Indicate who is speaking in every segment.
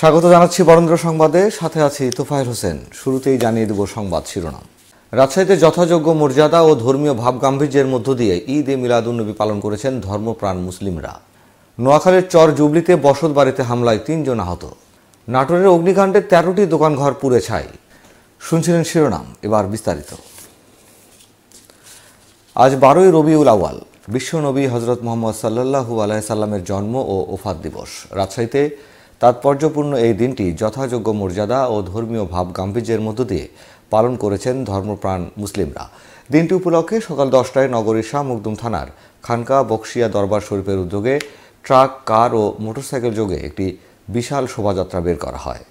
Speaker 1: স্বাগত জানাচ্ছি বরেন্দ্র সংবাদে সাথে আছি তোফায়ের হোসেন শুরুতেই জানিয়ে দেব সংবাদ শিরোনাম রাজশাহীতে যথাযোগ্য মর্যাদা ও ধর্মীয় ভাবগাম্ভীর্যের মধ্য দিয়ে ঈদ এ মিলাদুন্নবী পালন করেছেন ধর্মপ্রাণ মুসলিমরা নোয়াখালীর চর জুবলিতে বসত বাড়িতে হামলায় তিনজন আহত নাটোরের অগ্নিকাণ্ডে তেরোটি দোকানঘর পুড়ে ছাই শুনছিলেন শিরোনাম এবার বিস্তারিত আজ বারোই রবিউল আওয়াল বিশ্বনবী হজরত মোহাম্মদ সাল্লাহু আলাইসাল্লামের জন্ম ও ওফাত দিবস রাজশাহীতে তাৎপর্যপূর্ণ এই দিনটি যথাযোগ্য মর্যাদা ও ধর্মীয় ভাব গাম্ভীর্যের মধ্য দিয়ে পালন করেছেন ধর্মপ্রাণ মুসলিমরা দিনটি উপলক্ষে সকাল দশটায় নগরীর শাহ মুকদুম থানার খানকা বক্সিয়া দরবার শরীফের উদ্যোগে ট্রাক কার ও মোটরসাইকেল যোগে একটি বিশাল শোভাযাত্রা বের করা হয়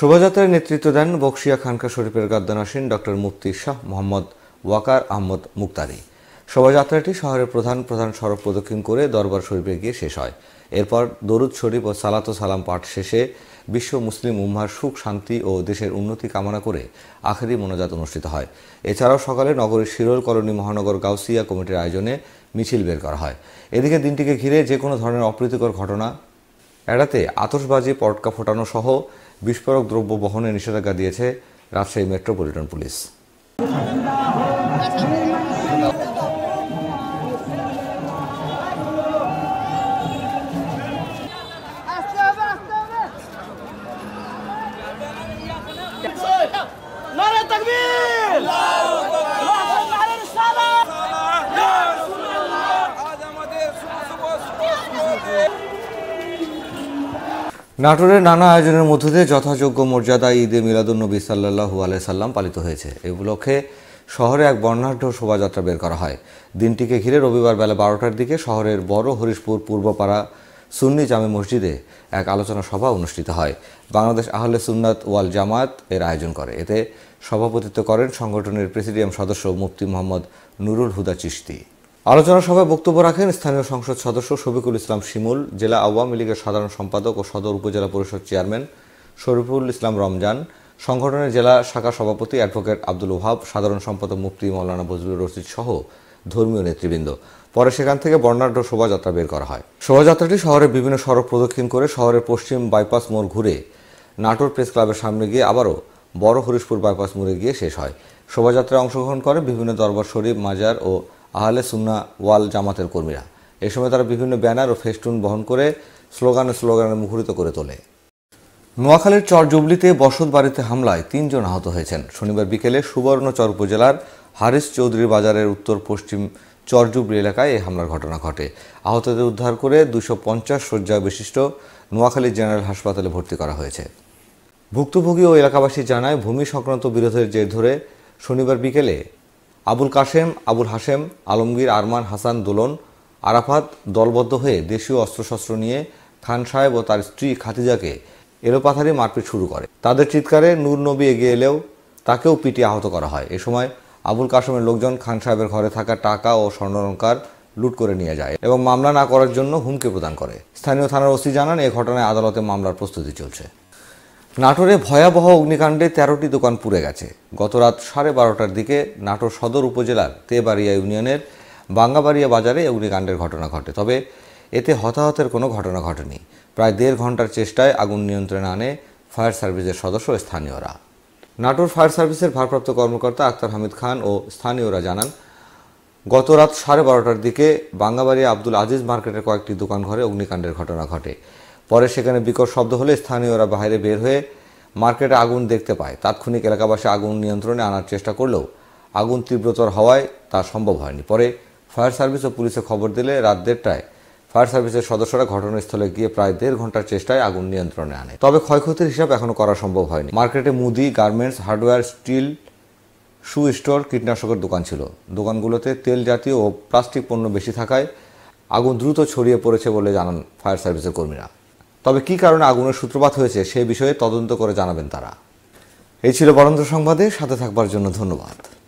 Speaker 1: শোভাযাত্রায় নেতৃত্ব দেন বক্সিয়া খানকা শরীফের গাদ্দানাসীন ডক্টর মুফতি শাহ মোহাম্মদ ওয়াকার আহমদ মুক্তারি শোভাযাত্রাটি শহরের প্রধান প্রধান সড়ক প্রদক্ষিণ করে দরবার শরীফে গিয়ে শেষ হয় এরপর দরুদ শরীফ ও সালাত সালাম পাঠ শেষে বিশ্ব মুসলিম উম্মার সুখ শান্তি ও দেশের উন্নতি কামনা করে আখেরি মোনাজাত অনুষ্ঠিত হয় এছাড়াও সকালে নগরীর শিরোল কলোনি মহানগর গাউসিয়া কমিটির আয়োজনে মিছিল বের করা হয় এদিকে দিনটিকে ঘিরে যে কোনো ধরনের অপ্রীতিকর ঘটনা এড়াতে আতসবাজি পটকা ফোটানো সহ বিস্ফোরক দ্রব্য বহনে নিষেধাজ্ঞা দিয়েছে রাজশাহী মেট্রোপলিটন পুলিশ নাটোরের নানা আয়োজনের মধ্য দিয়ে যথাযোগ্য মর্যাদা ঈদে মিলাদুন্নবী সাল্লাহু আলাই সাল্লাম পালিত হয়েছে এ উপলক্ষে শহরে এক বর্ণাঢ্য শোভাযাত্রা বের করা হয় দিনটিকে ঘিরে রবিবার বেলা বারোটার দিকে শহরের বড় হরিশপুর পূর্বপাড়া সুন্নি জামে মসজিদে এক আলোচনা সভা অনুষ্ঠিত হয় বাংলাদেশ আহলে সুন্নাত ওয়াল জামাত এর আয়োজন করে এতে সভাপতিত্ব করেন সংগঠনের প্রেসিডিয়াম সদস্য মুফতি মোহাম্মদ নুরুল হুদা চিস্তি আলোচনা সভায় বক্তব্য রাখেন স্থানীয় সংসদ সদস্য শফিকুল ইসলাম শিমুল জেলা আওয়ামী লীগের সাধারণ সম্পাদক ও সদর উপজেলা পরিষদ চেয়ারম্যান শরীফুল ইসলাম রমজান সংগঠনের জেলা শাখা সভাপতি অ্যাডভোকেট আব্দুল ওহাব সাধারণ সম্পাদক মুফতি মৌলানা বজলুর রশিদ সহ ধর্মীয় নেতৃবৃন্দ পরে সেখান থেকে বর্ণাঢ্য শোভাযাত্রা বের করা হয় শোভাযাত্রাটি শহরের বিভিন্ন সড়ক প্রদক্ষিণ করে শহরের পশ্চিম বাইপাস মোড় ঘুরে নাটোর প্রেস ক্লাবের সামনে গিয়ে আবারও বড় হরিশপুর বাইপাস মোড়ে গিয়ে শেষ হয় শোভাযাত্রায় অংশগ্রহণ করে বিভিন্ন দরবার শরীফ মাজার ও আহলে সুন্না ওয়াল জামাতের কর্মীরা এ সময় তারা বিভিন্ন ব্যানার ও ফেস্টুন বহন করে স্লোগানে স্লোগানে মুখরিত করে তোলে নোয়াখালীর চরজুবলিতে বসত বাড়িতে হামলায় তিনজন আহত হয়েছেন শনিবার বিকেলে সুবর্ণচর উপজেলার হারিস চৌধুরী বাজারের উত্তর পশ্চিম চরজুবলি এলাকায় এই হামলার ঘটনা ঘটে আহতদের উদ্ধার করে দুশো পঞ্চাশ শয্যা বিশিষ্ট নোয়াখালী জেনারেল হাসপাতালে ভর্তি করা হয়েছে ভুক্তভোগী ও এলাকাবাসী জানায় ভূমি সংক্রান্ত বিরোধের জের ধরে শনিবার বিকেলে আবুল কাশেম আবুল হাশেম আলমগীর আরমান হাসান দোলন আরাফাত দলবদ্ধ হয়ে দেশীয় অস্ত্রশস্ত্র নিয়ে খান সাহেব ও তার স্ত্রী খাতিজাকে এলোপাথারি মারপিট শুরু করে তাদের চিৎকারে নূর নবী এগিয়ে এলেও তাকেও পিটিয়ে আহত করা হয় এ সময় আবুল কাশেমের লোকজন খান সাহেবের ঘরে থাকা টাকা ও স্বর্ণলঙ্কার লুট করে নিয়ে যায় এবং মামলা না করার জন্য হুমকি প্রদান করে স্থানীয় থানার ওসি জানান এ ঘটনায় আদালতে মামলার প্রস্তুতি চলছে নাটোরে ভয়াবহ অগ্নিকাণ্ডে তেরোটি দোকান পুড়ে গেছে গত রাত সাড়ে বারোটার দিকে নাটোর সদর উপজেলার তেবাড়িয়া ইউনিয়নের বাঙ্গাবাড়িয়া বাজারে অগ্নিকাণ্ডের ঘটনা ঘটে তবে এতে হতাহতের কোনো ঘটনা ঘটেনি প্রায় দেড় ঘন্টার চেষ্টায় আগুন নিয়ন্ত্রণে আনে ফায়ার সার্ভিসের সদস্য স্থানীয়রা নাটোর ফায়ার সার্ভিসের ভারপ্রাপ্ত কর্মকর্তা আক্তার হামিদ খান ও স্থানীয়রা জানান গত রাত সাড়ে বারোটার দিকে বাঙ্গাবাড়িয়া আব্দুল আজিজ মার্কেটের কয়েকটি দোকান ঘরে অগ্নিকাণ্ডের ঘটনা ঘটে পরে সেখানে বিকট শব্দ হলে স্থানীয়রা বাইরে বের হয়ে মার্কেটে আগুন দেখতে পায় তাৎক্ষণিক এলাকাবাসী আগুন নিয়ন্ত্রণে আনার চেষ্টা করলেও আগুন তীব্রতর হওয়ায় তা সম্ভব হয়নি পরে ফায়ার সার্ভিস ও পুলিশে খবর দিলে রাত দেড়টায় ফায়ার সার্ভিসের সদস্যরা ঘটনাস্থলে গিয়ে প্রায় দেড় ঘন্টার চেষ্টায় আগুন নিয়ন্ত্রণে আনে তবে ক্ষয়ক্ষতির হিসাব এখনও করা সম্ভব হয়নি মার্কেটে মুদি garments hardware steel shoe store কীটনাশকের দোকান ছিল দোকানগুলোতে তেল জাতীয় ও প্লাস্টিক পণ্য বেশি থাকায় আগুন দ্রুত ছড়িয়ে পড়েছে বলে জানান ফায়ার সার্ভিসের কর্মীরা তবে কি কারণে আগুনের সূত্রপাত হয়েছে সে বিষয়ে তদন্ত করে জানাবেন তারা এই ছিল বরেন্দ্র সংবাদে সাথে থাকবার জন্য ধন্যবাদ